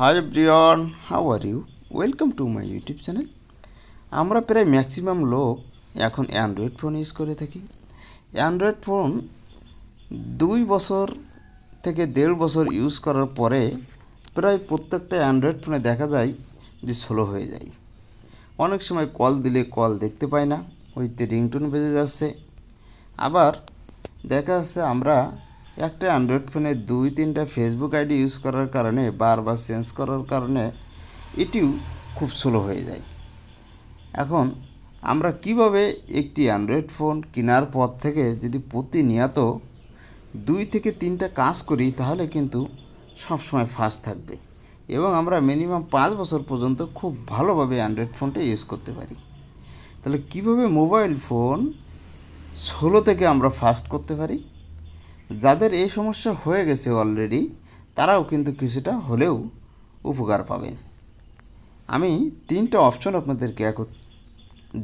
high everyone how are you welcome to my YouTube channel আমরা প্রায় maximum লোক এখন অ্যান্ড্রয়েড ফোন ইউজ করে থাকি অ্যান্ড্রয়েড ফোন দুই বছর থেকে দেড় বছর ইউজ করার পরে প্রায় প্রত্যেকটা অ্যান্ড্রয়েড ফোনে দেখা যায় যে স্লো হয়ে যায় অনেক সময় কল দিলে কল দেখতে পাই না ওইতে রিংটোন বেজে যাচ্ছে আবার দেখা যাচ্ছে আমরা একটা অ্যান্ড্রয়েড ফোনে দুই তিনটা ফেসবুক আইডি ইউজ করার কারণে বারবার চেঞ্জ করার কারণে এটিও খুব স্লো হয়ে যায় এখন আমরা কিভাবে একটি অ্যান্ড্রয়েড ফোন কেনার পর থেকে যদি প্রতিনিয়ত দুই থেকে তিনটা কাজ করি তাহলে কিন্তু সবসময় ফাস্ট থাকবে এবং আমরা মিনিমাম পাঁচ বছর পর্যন্ত খুব ভালোভাবে অ্যান্ড্রয়েড ফোনটা ইউজ করতে পারি তাহলে কিভাবে মোবাইল ফোন ষোলো থেকে আমরা ফাস্ট করতে পারি যাদের এই সমস্যা হয়ে গেছে অলরেডি তারাও কিন্তু কিছুটা হলেও উপকার পাবেন আমি তিনটা অপশন আপনাদেরকে এক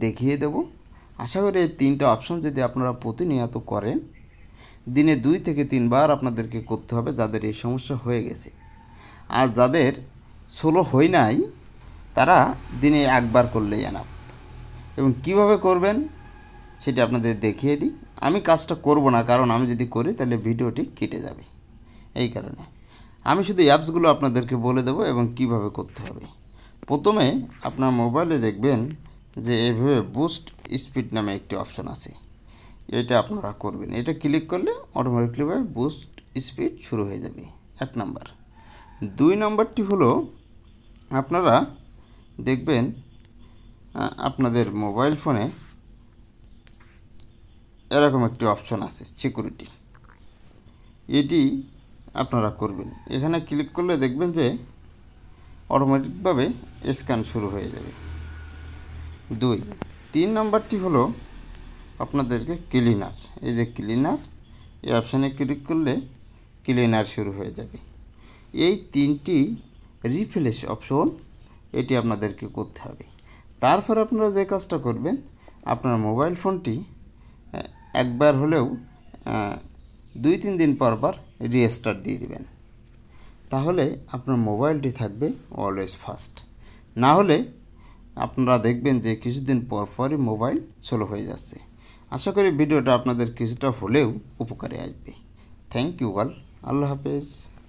দেখিয়ে দেব আশা করি এই তিনটা অপশন যদি আপনারা প্রতিনিয়ত করেন দিনে দুই থেকে তিনবার আপনাদেরকে করতে হবে যাদের এই সমস্যা হয়ে গেছে আর যাদের সোলো হয় নাই তারা দিনে একবার করলেই জানাব এবং কিভাবে করবেন সেটা আপনাদের দেখিয়ে দিই আমি কাজটা করব না কারণ আমি যদি করি তাহলে ভিডিওটি কেটে যাবে এই কারণে আমি শুধু অ্যাপসগুলো আপনাদেরকে বলে দেবো এবং কিভাবে করতে হবে প্রথমে আপনার মোবাইলে দেখবেন যে এভাবে বুস্ট স্পিড নামে একটি অপশন আছে এটা আপনারা করবেন এটা ক্লিক করলে অটোমেটিকলিভাবে বুস্ট স্পিড শুরু হয়ে যাবে এক নাম্বার দুই নাম্বারটি হলো আপনারা দেখবেন আপনাদের মোবাইল ফোনে এরকম একটি অপশন আছে সিকিউরিটি এটি আপনারা করবেন এখানে ক্লিক করলে দেখবেন যে অটোমেটিকভাবে স্ক্যান শুরু হয়ে যাবে দুই তিন নম্বরটি হল আপনাদেরকে ক্লিনার এই যে ক্লিনার এই অপশানে ক্লিক করলে ক্লিনার শুরু হয়ে যাবে এই তিনটি রিফ্রেশ অপশন এটি আপনাদেরকে করতে হবে তারপর আপনারা যে কাজটা করবেন আপনার মোবাইল ফোনটি একবার হলেও দুই তিন দিন পর পর রিস্টার্ট দিয়ে দেবেন তাহলে আপনার মোবাইলটি থাকবে অলওয়েজ ফাস্ট না হলে আপনারা দেখবেন যে কিছুদিন পর পরই মোবাইল চলো হয়ে যাচ্ছে আশা করি ভিডিওটা আপনাদের কিছুটা হলেও উপকারে আসবে থ্যাংক ইউ অল আল্লাহ হাফেজ